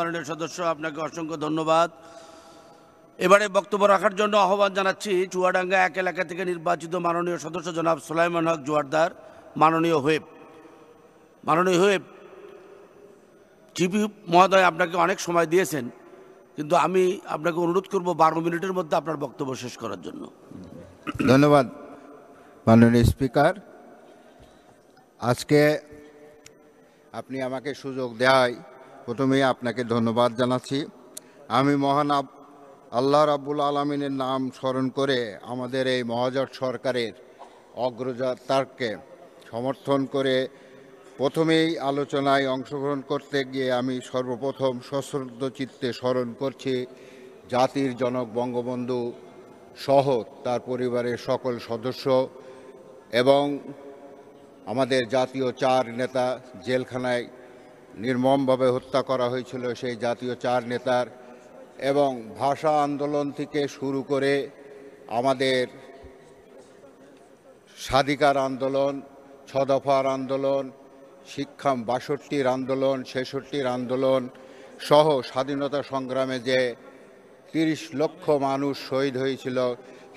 মাননীয় সদস্য আপনাকে অসংখ্য ধন্যবাদ এবারে বক্তব্য রাখার জন্য আহ্বান জানাচ্ছি চুয়াডাঙ্গা এক এলাকা থেকে নির্বাচিত মাননীয় সদস্য জনাব সোলাইমান হক জোয়ারদার মাননীয় হুয়েব মাননীয় হুয়েব চিপি মহোদয় আপনাকে অনেক সময় দিয়েছেন কিন্তু আমি আপনাকে অনুরোধ করব বারো মিনিটের মধ্যে আপনার বক্তব্য শেষ করার জন্য ধন্যবাদ মাননীয় স্পিকার আজকে আপনি আমাকে সুযোগ দেয় প্রথমে আপনাকে ধন্যবাদ জানাচ্ছি আমি মহান আল্লাহ রাবুল আলমিনের নাম স্মরণ করে আমাদের এই মহাজট সরকারের অগ্রযাত্রাকে সমর্থন করে প্রথমেই আলোচনায় অংশগ্রহণ করতে গিয়ে আমি সর্বপ্রথম সশ্রদ্ধ চিত্তে স্মরণ করছি জাতির জনক বঙ্গবন্ধু সহ তার পরিবারের সকল সদস্য এবং আমাদের জাতীয় চার নেতা জেলখানায় নির্মমভাবে হত্যা করা হয়েছিল সেই জাতীয় চার নেতার এবং ভাষা আন্দোলন থেকে শুরু করে আমাদের স্বাধিকার আন্দোলন ছদফার আন্দোলন শিক্ষা বাষট্টির আন্দোলন ছেষট্টির আন্দোলন সহ স্বাধীনতা সংগ্রামে যে তিরিশ লক্ষ মানুষ শহীদ হয়েছিল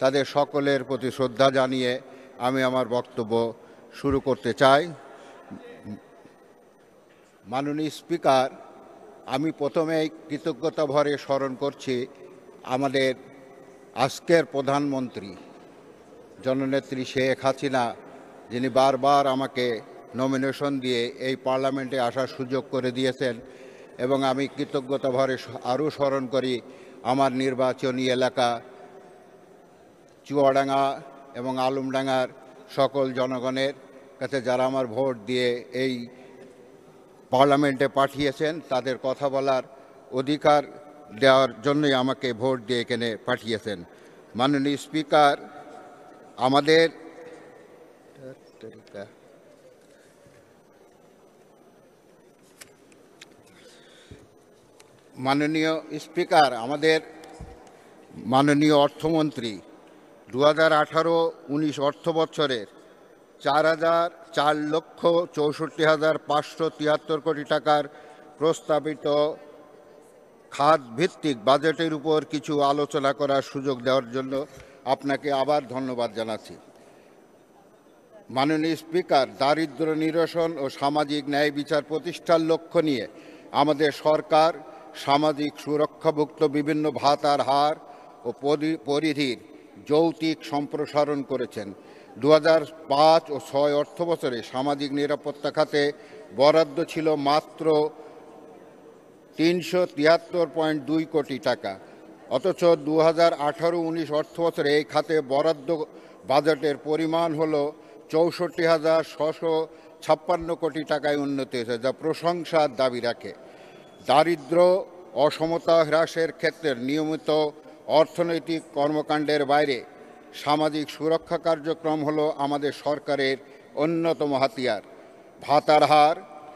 তাদের সকলের প্রতি শ্রদ্ধা জানিয়ে আমি আমার বক্তব্য শুরু করতে চাই মাননীয় স্পিকার আমি প্রথমে কৃতজ্ঞতা ভরে স্মরণ করছি আমাদের আজকের প্রধানমন্ত্রী জননেত্রী শেখ হাসিনা যিনি বারবার আমাকে নমিনেশন দিয়ে এই পার্লামেন্টে আসার সুযোগ করে দিয়েছেন এবং আমি কৃতজ্ঞতা ভরে আরও স্মরণ করি আমার নির্বাচনী এলাকা চুয়াডাঙ্গা এবং আলুমডাঙ্গার সকল জনগণের কাছে যারা আমার ভোট দিয়ে এই পার্লামেন্টে পাঠিয়েছেন তাদের কথা বলার অধিকার দেওয়ার জন্যই আমাকে ভোট দিয়ে এখানে পাঠিয়েছেন মাননীয় স্পিকার আমাদের মাননীয় স্পিকার আমাদের মাননীয় অর্থমন্ত্রী দু হাজার আঠারো উনিশ অর্থ বছরের চার হাজার চার লক্ষ চৌষট্টি হাজার পাঁচশো তিয়াত্তর কোটি টাকার প্রস্তাবিত খাত ভিত্তিক বাজেটের উপর কিছু আলোচনা করার সুযোগ দেওয়ার জন্য আপনাকে আবার ধন্যবাদ জানাচ্ছি মাননীয় স্পিকার দারিদ্র নিরসন ও সামাজিক ন্যায় বিচার প্রতিষ্ঠার লক্ষ্য নিয়ে আমাদের সরকার সামাজিক সুরক্ষাভুক্ত বিভিন্ন ভাতার হার ও পরিধির যৌতিক সম্প্রসারণ করেছেন দু পাঁচ ও ছয় অর্থ বছরে সামাজিক নিরাপত্তা খাতে বরাদ্দ ছিল মাত্র তিনশো তিয়াত্তর পয়েন্ট দুই কোটি টাকা অথচ দু হাজার আঠারো উনিশ অর্থ বছরে এই খাতে বরাদ্দ বাজেটের পরিমাণ হল চৌষট্টি হাজার ছশো ছাপ্পান্ন কোটি টাকায় উন্নতি হয়েছে যা প্রশংসার দাবি রাখে দারিদ্র অসমতা হ্রাসের ক্ষেত্রে নিয়মিত অর্থনৈতিক কর্মকাণ্ডের বাইরে সামাজিক সুরক্ষা কার্যক্রম হলো আমাদের সরকারের অন্যতম হাতিয়ার ভাতার হার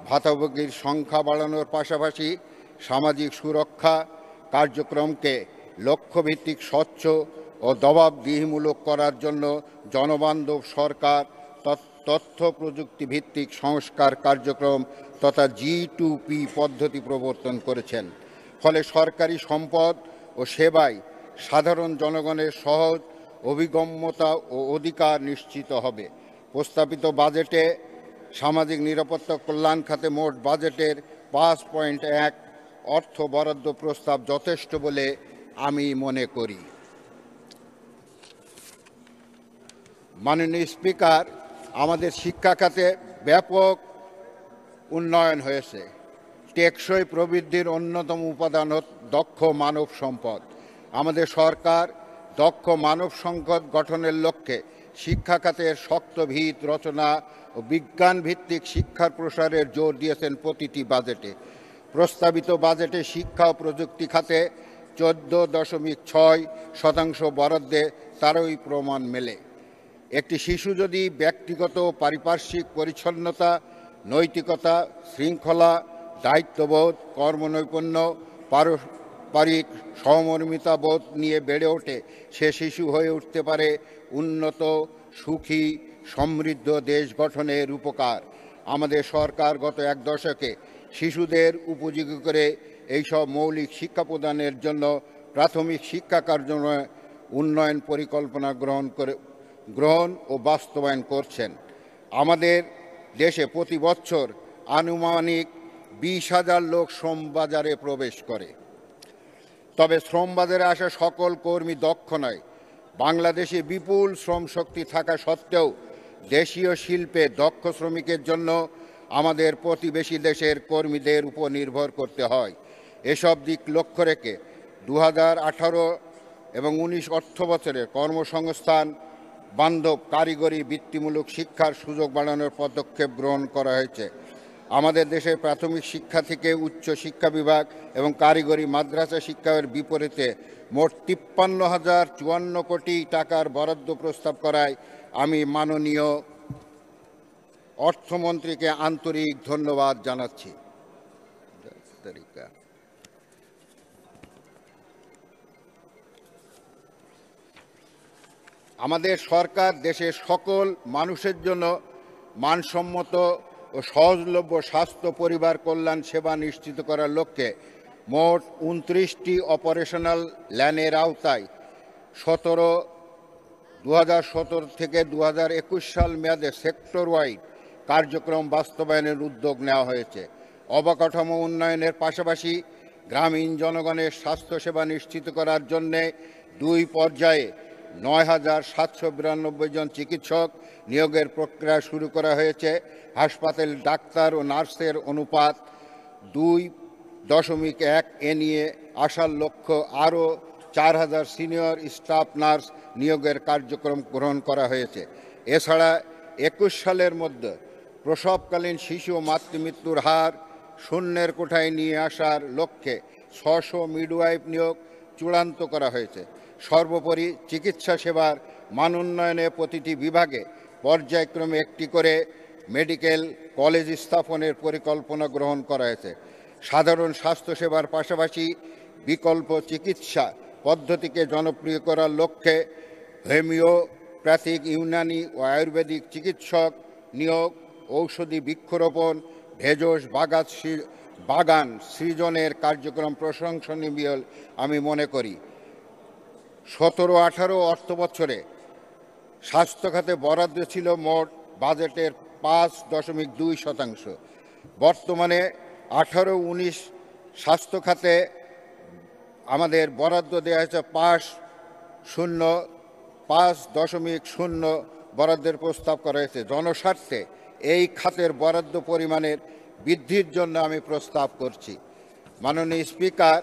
ভাতাভোগীর সংখ্যা বাড়ানোর পাশাপাশি সামাজিক সুরক্ষা কার্যক্রমকে লক্ষ্যভিত্তিক স্বচ্ছ ও দবাবদিহিমূলক করার জন্য জনবান্ধব সরকার তথ্য প্রযুক্তি ভিত্তিক সংস্কার কার্যক্রম তথা জি টু পি পদ্ধতি প্রবর্তন করেছেন ফলে সরকারি সম্পদ ও সেবায় সাধারণ জনগণের সহজ অভিগম্যতা ও অধিকার নিশ্চিত হবে প্রস্তাবিত বাজেটে সামাজিক নিরাপত্তা কল্যাণ খাতে মোট বাজেটের পাঁচ পয়েন্ট এক অর্থ বরাদ্দ প্রস্তাব যথেষ্ট বলে আমি মনে করি মাননীয় স্পিকার আমাদের শিক্ষা খাতে ব্যাপক উন্নয়ন হয়েছে টেকসই প্রবৃদ্ধির অন্যতম উপাদান দক্ষ মানব সম্পদ আমাদের সরকার দক্ষ মানব সংকট গঠনের লক্ষ্যে শিক্ষা খাতের শক্ত ভিত রচনা ও বিজ্ঞান ভিত্তিক শিক্ষার প্রসারের জোর দিয়েছেন প্রতিটি বাজেটে প্রস্তাবিত বাজেটে শিক্ষা ও প্রযুক্তি খাতে চোদ্দ দশমিক ছয় শতাংশ বরাদ্দে তারই প্রমাণ মেলে একটি শিশু যদি ব্যক্তিগত ও পারিপার্শ্বিক পরিচ্ছন্নতা নৈতিকতা শৃঙ্খলা দায়িত্ববোধ কর্মনৈপুণ্য পার পারিক সহমর্মিতা বোধ নিয়ে বেড়ে ওঠে সে শিশু হয়ে উঠতে পারে উন্নত সুখী সমৃদ্ধ দেশ গঠনের উপকার আমাদের সরকার গত এক দশকে শিশুদের উপযোগী করে এইসব মৌলিক শিক্ষা প্রদানের জন্য প্রাথমিক শিক্ষা কার্যক্রমে উন্নয়ন পরিকল্পনা গ্রহণ করে গ্রহণ ও বাস্তবায়ন করছেন আমাদের দেশে প্রতি বছর আনুমানিক বিশ হাজার লোক শ্রমবাজারে প্রবেশ করে তবে শ্রমবাজারে আসা সকল কর্মী দক্ষ নয় বাংলাদেশে বিপুল শ্রম শক্তি থাকা সত্ত্বেও দেশীয় শিল্পে দক্ষ শ্রমিকের জন্য আমাদের প্রতিবেশী দেশের কর্মীদের উপর নির্ভর করতে হয় এসব দিক লক্ষ্য রেখে দু এবং উনিশ অর্থ বছরে কর্মসংস্থান বান্ধব কারিগরি বৃত্তিমূলক শিক্ষার সুযোগ বাড়ানোর পদক্ষেপ গ্রহণ করা হয়েছে আমাদের দেশে প্রাথমিক শিক্ষা থেকে উচ্চ শিক্ষা বিভাগ এবং কারিগরি মাদ্রাসা শিক্ষার বিপরীতে মোট তিপ্পান্ন হাজার চুয়ান্ন কোটি টাকার বরাদ্দ প্রস্তাব করায় আমি মাননীয় অর্থমন্ত্রীকে আন্তরিক ধন্যবাদ জানাচ্ছি আমাদের সরকার দেশের সকল মানুষের জন্য মানসম্মত ও সহজলভ্য স্বাস্থ্য পরিবার কল্যাণ সেবা নিশ্চিত করার লক্ষ্যে মোট উনত্রিশটি অপারেশনাল ল্যানের আওতায় সতেরো দু হাজার থেকে দু সাল মেয়াদে সেক্টর ওয়াইড কার্যক্রম বাস্তবায়নের উদ্যোগ নেওয়া হয়েছে অবকাঠামো উন্নয়নের পাশাপাশি গ্রামীণ জনগণের স্বাস্থ্যসেবা নিশ্চিত করার জন্যে দুই পর্যায়ে নয় হাজার সাতশো বিরানব্বই জন চিকিৎসক নিয়োগের প্রক্রিয়া শুরু করা হয়েছে হাসপাতাল ডাক্তার ও নার্সের অনুপাত দুই দশমিক এক এ নিয়ে আসার লক্ষ্য আরও চার হাজার সিনিয়র স্টাফ নার্স নিয়োগের কার্যক্রম গ্রহণ করা হয়েছে এছাড়া একুশ সালের মধ্যে প্রসবকালীন শিশু ও মাতৃমৃত্যুর হার শূন্যের কোঠায় নিয়ে আসার লক্ষ্যে ছশো মিডওয়াইফ নিয়োগ চূড়ান্ত করা হয়েছে সর্বোপরি চিকিৎসা সেবার মান উন্নয়নে প্রতিটি বিভাগে পর্যায়ক্রমে একটি করে মেডিকেল কলেজ স্থাপনের পরিকল্পনা গ্রহণ করা হয়েছে সাধারণ স্বাস্থ্যসেবার পাশাপাশি বিকল্প চিকিৎসা পদ্ধতিকে জনপ্রিয় করার লক্ষ্যে হোমিওপ্যাথিক ইউনানি ও আয়ুর্বেদিক চিকিৎসক নিয়োগ ঔষধি বৃক্ষরোপণ ভেজস বাগাত বাগান সৃজনের কার্যক্রম প্রশংসনীয় আমি মনে করি সতেরো আঠারো অর্থ বছরে স্বাস্থ্য খাতে বরাদ্দ ছিল মোট বাজেটের পাঁচ দশমিক দুই শতাংশ বর্তমানে আঠারো উনিশ স্বাস্থ্য খাতে আমাদের বরাদ্দ দেওয়া হয়েছে পাঁচ শূন্য পাঁচ দশমিক শূন্য বরাদ্দের প্রস্তাব করা হয়েছে জনস্বার্থে এই খাতের বরাদ্দ পরিমাণের বৃদ্ধির জন্য আমি প্রস্তাব করছি মাননীয় স্পিকার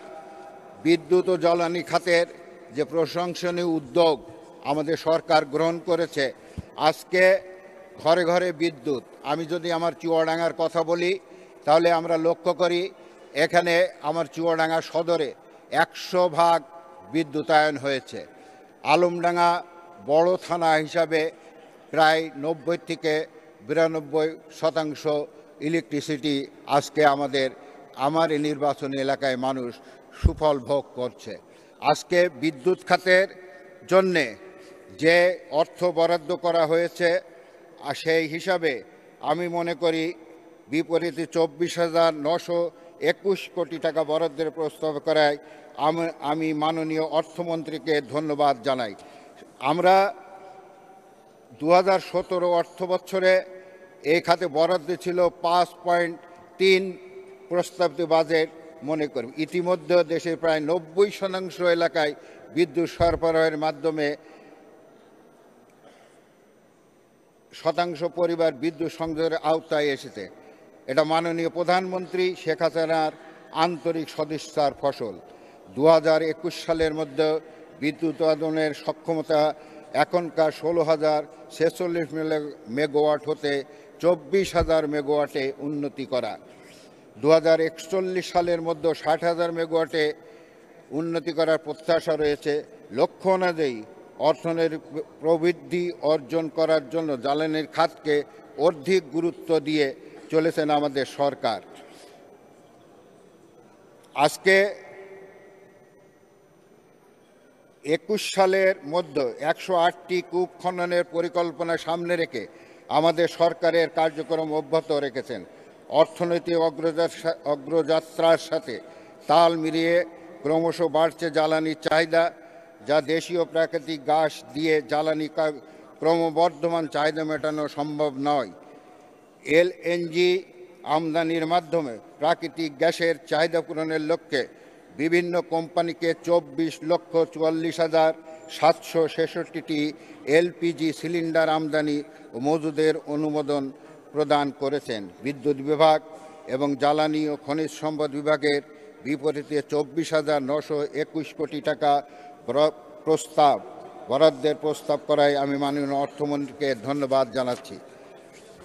বিদ্যুৎ ও জ্বালানি খাতের যে প্রশংসনীয় উদ্যোগ আমাদের সরকার গ্রহণ করেছে আজকে ঘরে ঘরে বিদ্যুৎ আমি যদি আমার চুয়াডাঙ্গার কথা বলি তাহলে আমরা লক্ষ্য করি এখানে আমার চুয়াডাঙ্গা সদরে একশো ভাগ বিদ্যুতায়ন হয়েছে আলমডাঙ্গা বড় থানা হিসাবে প্রায় নব্বই থেকে বিরানব্বই শতাংশ ইলেকট্রিসিটি আজকে আমাদের আমার এই নির্বাচনী এলাকায় মানুষ সুফল ভোগ করছে আজকে বিদ্যুৎ খাতের জন্যে যে অর্থ বরাদ্দ করা হয়েছে সেই হিসাবে আমি মনে করি বিপরীতে চব্বিশ হাজার নশো একুশ কোটি টাকা বরাদ্দের প্রস্তাব করায় আমি মাননীয় অর্থমন্ত্রীকে ধন্যবাদ জানাই আমরা দু হাজার সতেরো অর্থ বছরে এই খাতে বরাদ্দ ছিল পাঁচ পয়েন্ট তিন প্রস্তাবিত বাজেট মনে করব ইতিমধ্যে দেশের প্রায় নব্বই শতাংশ এলাকায় বিদ্যুৎ সরবরাহের মাধ্যমে শতাংশ পরিবার বিদ্যুৎ সংযোগের আওতায় এসেছে এটা মাননীয় প্রধানমন্ত্রী শেখ হাসিনার আন্তরিক সদিচ্ছার ফসল দু সালের মধ্যে বিদ্যুৎ উৎপাদনের সক্ষমতা এখনকার ষোলো হাজার ছেচল্লিশ মেগাওয়াট হতে চব্বিশ হাজার মেগাওয়াটে উন্নতি করা দু সালের মধ্যে ষাট হাজার মেগাওয়াটে উন্নতি করার প্রত্যাশা রয়েছে লক্ষ্য অনুযায়ী অর্থনৈতিক প্রবৃদ্ধি অর্জন করার জন্য জ্বালানির খাতকে অর্ধিক গুরুত্ব দিয়ে চলেছেন আমাদের সরকার আজকে একুশ সালের মধ্যে একশো আটটি কূপ খননের পরিকল্পনা সামনে রেখে আমাদের সরকারের কার্যক্রম অব্যাহত রেখেছেন অর্থনৈতিক অগ্রযাত্রার সাথে তাল মিলিয়ে ক্রমশ বাড়ছে জ্বালানি চাহিদা যা দেশীয় প্রাকৃতিক গাছ দিয়ে জ্বালানি ক্রমবর্ধমান চাহিদা মেটানো সম্ভব নয় এলএনজি আমদানির মাধ্যমে প্রাকৃতিক গ্যাসের চাহিদা পূরণের লক্ষ্যে বিভিন্ন কোম্পানিকে চব্বিশ লক্ষ চুয়াল্লিশ হাজার সাতশো ছেষট্টিটি এলপিজি সিলিন্ডার আমদানি ও মজুদের অনুমোদন প্রদান করেছেন বিদ্যুৎ বিভাগ এবং জ্বালানি ও খনিজ সম্পদ বিভাগের বিপরীতে চব্বিশ হাজার নশো একুশ কোটি টাকা প্রস্তাব বরাদ্দের প্রস্তাব করায় আমি মাননীয় অর্থমন্ত্রীকে ধন্যবাদ জানাচ্ছি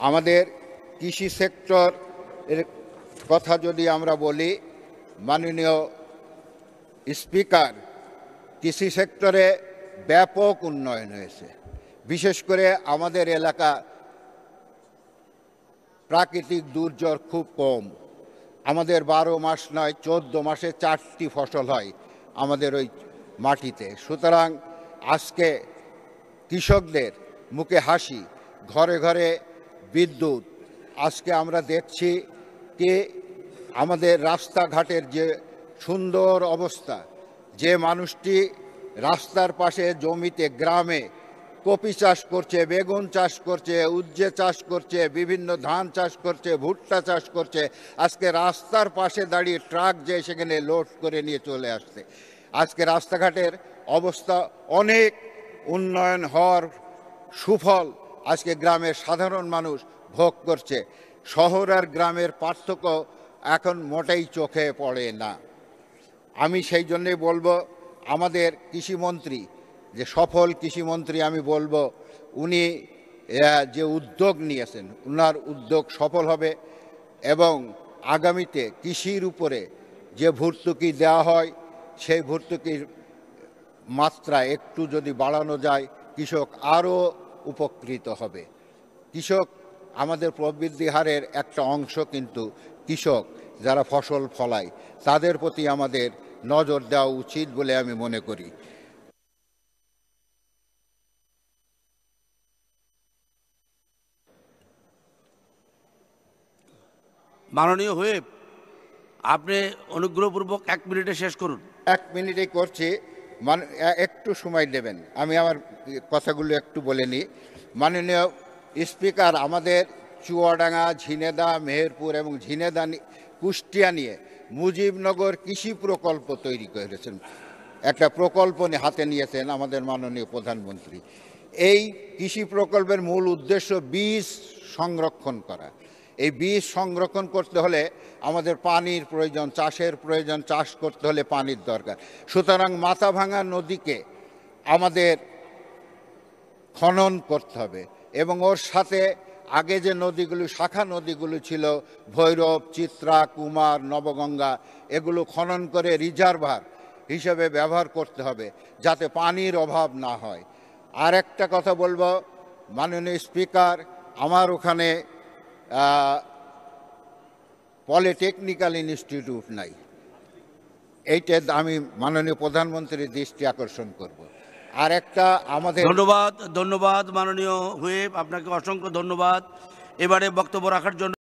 আমাদের কৃষি সেক্টর এর কথা যদি আমরা বলি মাননীয় স্পিকার কৃষি সেক্টরে ব্যাপক উন্নয়ন হয়েছে বিশেষ করে আমাদের এলাকা প্রাকৃতিক দুর্যোগ খুব কম আমাদের বারো মাস নয় চোদ্দ মাসে চারটি ফসল হয় আমাদের ওই মাটিতে সুতরাং আজকে কৃষকদের মুখে হাসি ঘরে ঘরে বিদ্যুৎ আজকে আমরা দেখছি কে আমাদের রাস্তাঘাটের যে সুন্দর অবস্থা যে মানুষটি রাস্তার পাশে জমিতে গ্রামে কপি চাষ করছে বেগুন চাষ করছে উজ্জে চাষ করছে বিভিন্ন ধান চাষ করছে ভুট্টা চাষ করছে আজকে রাস্তার পাশে দাঁড়িয়ে ট্রাক যে সেখানে লোড করে নিয়ে চলে আসছে আজকে রাস্তাঘাটের অবস্থা অনেক উন্নয়ন হওয়ার সুফল আজকে গ্রামের সাধারণ মানুষ ভোগ করছে শহর আর গ্রামের পার্থক্য এখন মোটেই চোখে পড়ে না আমি সেই জন্যে বলবো আমাদের কৃষিমন্ত্রী যে সফল কৃষিমন্ত্রী আমি বলবো উনি যে উদ্যোগ নিয়েছেন উনার উদ্যোগ সফল হবে এবং আগামীতে কৃষির উপরে যে ভর্তুকি দেওয়া হয় সেই ভর্তুকির মাত্রা একটু যদি বাড়ানো যায় কৃষক আরও উপকৃত হবে কৃষক আমাদের প্রবৃদ্ধি হারের একটা অংশ কিন্তু কৃষক যারা ফসল ফলায় তাদের প্রতি আমাদের নজর দেওয়া উচিত বলে আমি মনে করি মাননীয় হয়ে আপনি অনুগ্রহপূর্বক এক মিনিটে শেষ করুন এক মিনিটে করছি মান একটু সময় দেবেন আমি আমার কথাগুলো একটু বলে নিই মাননীয় স্পিকার আমাদের চুয়াডাঙ্গা ঝিনেদা মেহেরপুর এবং ঝিনেদা কুষ্টিয়া নিয়ে মুজিবনগর কৃষি প্রকল্প তৈরি করেছেন একটা প্রকল্প হাতে নিয়েছেন আমাদের মাননীয় প্রধানমন্ত্রী এই কৃষি প্রকল্পের মূল উদ্দেশ্য বীজ সংরক্ষণ করা এই বীজ সংরক্ষণ করতে হলে আমাদের পানির প্রয়োজন চাষের প্রয়োজন চাষ করতে হলে পানির দরকার সুতরাং মাথা ভাঙা নদীকে আমাদের খনন করতে হবে এবং ওর সাথে আগে যে নদীগুলি শাখা নদীগুলো ছিল ভৈরব চিত্রা কুমার নবগঙ্গা এগুলো খনন করে রিজার্ভার হিসেবে ব্যবহার করতে হবে যাতে পানির অভাব না হয় আর একটা কথা বলবো মাননীয় স্পিকার আমার ওখানে পলিটেকনিক্যাল ইনস্টিটিউট নাই এইটা আমি মাননীয় প্রধানমন্ত্রীর দৃষ্টি আকর্ষণ করব আর একটা আমাদের ধন্যবাদ ধন্যবাদ মাননীয় হুয়েব আপনাকে অসংখ্য ধন্যবাদ এবারে বক্তব্য রাখার জন্য